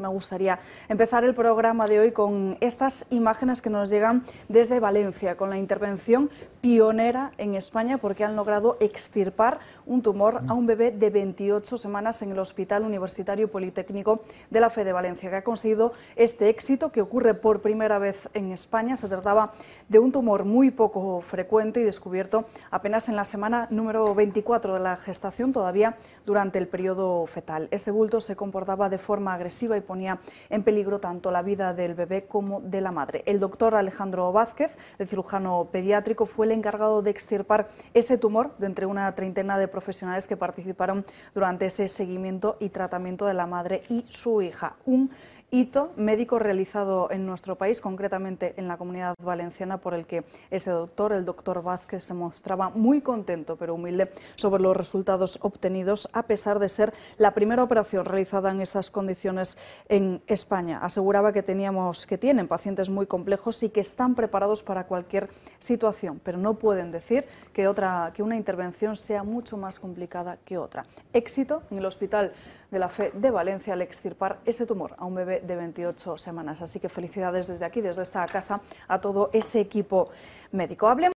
me gustaría empezar el programa de hoy con estas imágenes que nos llegan desde Valencia, con la intervención pionera en España porque han logrado extirpar un tumor a un bebé de 28 semanas en el Hospital Universitario Politécnico de la Fe de Valencia, que ha conseguido este éxito que ocurre por primera vez en España. Se trataba de un tumor muy poco frecuente y descubierto apenas en la semana número 24 de la gestación, todavía durante el periodo fetal. Ese bulto se comportaba de forma agresiva y ponía en peligro tanto la vida del bebé como de la madre. El doctor Alejandro Vázquez, el cirujano pediátrico, fue el encargado de extirpar ese tumor de entre una treintena de profesionales que participaron durante ese seguimiento y tratamiento de la madre y su hija hito médico realizado en nuestro país, concretamente en la comunidad valenciana, por el que ese doctor, el doctor Vázquez, se mostraba muy contento pero humilde sobre los resultados obtenidos, a pesar de ser la primera operación realizada en esas condiciones en España. Aseguraba que teníamos, que tienen pacientes muy complejos y que están preparados para cualquier situación, pero no pueden decir que, otra, que una intervención sea mucho más complicada que otra. Éxito en el Hospital de la Fe de Valencia al extirpar ese tumor a un bebé de 28 semanas. Así que felicidades desde aquí, desde esta casa, a todo ese equipo médico. Hablemos